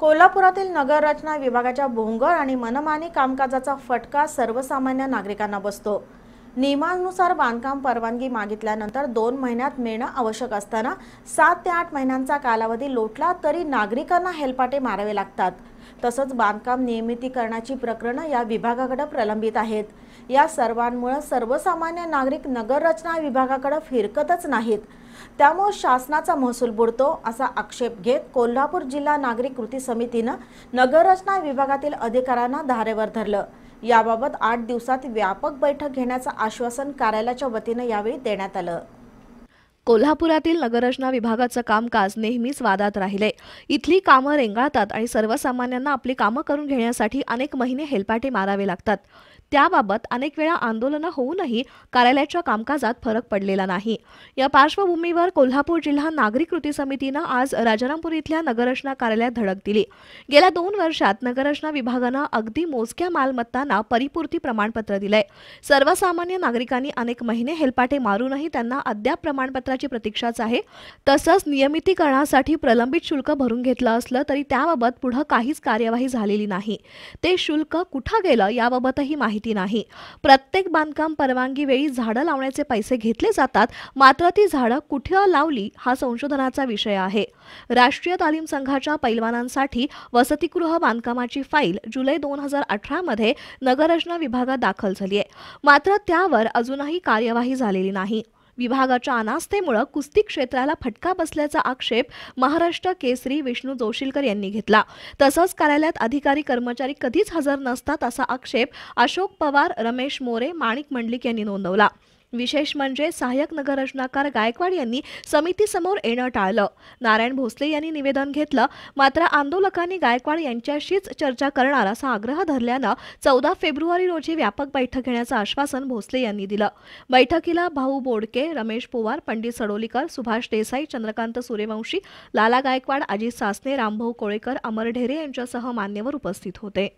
कोल्हापुरातील नगररचना विभागाच्या भोंगर आणि मनमानी कामकाजाचा फटका सर्वसामान्य नागरिकांना बसतो नियमानुसार बांधकाम परवानगी मागितल्यानंतर दोन महिन्यात मिळणं आवश्यक असताना सात ते आठ महिन्यांचा कालावधी लोटला तरी नागरिकांना हेलपाटे मारावे लागतात तसंच बांधकाम नियमितीकरणाची प्रकरणं या विभागाकडे प्रलंबित आहेत या सर्वांमुळे सर्वसामान्य नागरिक नगररचना विभागाकडे फिरकतच नाहीत त्यामुळे शासनाचा महसूल बुडतो असा आक्षेप घेत कोल्हापूर जिल्हा नागरिक कृती समितीनं रचना विभागातील अधिकाऱ्यांना धारेवर धरलं याबाबत आठ दिवसात व्यापक बैठक घेण्याचं आश्वासन कार्यालयाच्या वतीनं यावेळी देण्यात आलं कोल्हापुरातील नगररचना विभागाचं कामकाज नेहमीच वादात राहिले इथली कामं रेंगाळतात आणि सर्वसामान्यांना आपली कामं करून घेण्यासाठी अनेक महिने हेलपाटे मारावे लागतात त्याबाबत अनेक वेळा आंदोलनं होऊनही कार्यालयाच्या कामकाजात फरक पडलेला नाही या पार्श्वभूमीवर कोल्हापूर जिल्हा नागरिक कृती समितीनं आज राजारामपूर इथल्या नगररचना कार्यालयात धडक दिली गेल्या दोन वर्षात नगररचना विभागानं अगदी मोजक्या मालमत्तांना परिपूर्ती प्रमाणपत्र दिलंय सर्वसामान्य नागरिकांनी अनेक महिने हेलपाटे मारूनही त्यांना अद्याप प्रमाणपत्र निकालाची प्रतीक्षाच आहे तसंच नियमितीकरणासाठी प्रलंबित शुल्क भरून घेतलं असलं तरी त्याबाबत पुढं काहीच कार्यवाही झालेली नाही ते शुल्क कुठं गेलं याबाबतही माहिती नाही प्रत्येक बांधकाम परवानगी वेळी झाडं लावण्याचे पैसे घेतले जातात मात्र ती झाडं कुठे लावली हा संशोधनाचा विषय आहे राष्ट्रीय तालीम संघाच्या पैलवानांसाठी वसतिगृह बांधकामाची फाईल जुलै दोन हजार अठरामध्ये नगररचना विभागात दाखल झाली आहे मात्र त्यावर अजूनही कार्यवाही झालेली नाही विभागाच्या अनास्थेमुळे कुस्ती क्षेत्राला फटका बसल्याचा आक्षेप महाराष्ट्र केसरी विष्णू जोशीलकर यांनी घेतला तसंच कार्यालयात अधिकारी कर्मचारी कधीच हजर नसतात असा आक्षेप अशोक पवार रमेश मोरे माणिक मंडलिक यांनी नोंदवला विशेष म्हणजे सहाय्यक रचनाकार गायकवाड यांनी समितीसमोर येणं टाळलं नारायण भोसले यांनी निवेदन घेतलं मात्र आंदोलकांनी गायकवाड यांच्याशीच चर्चा करणार असा आग्रह धरल्यानं चौदा फेब्रुवारी रोजी व्यापक बैठक घेण्याचं आश्वासन भोसले यांनी दिलं बैठकीला भाऊ बोडके रमेश पोवार पंडित सडोलीकर सुभाष देसाई चंद्रकांत सूर्यवंशी लाला गायकवाड अजित सासने रामभाऊ कोळेकर अमर ढेरे यांच्यासह मान्यवर उपस्थित होते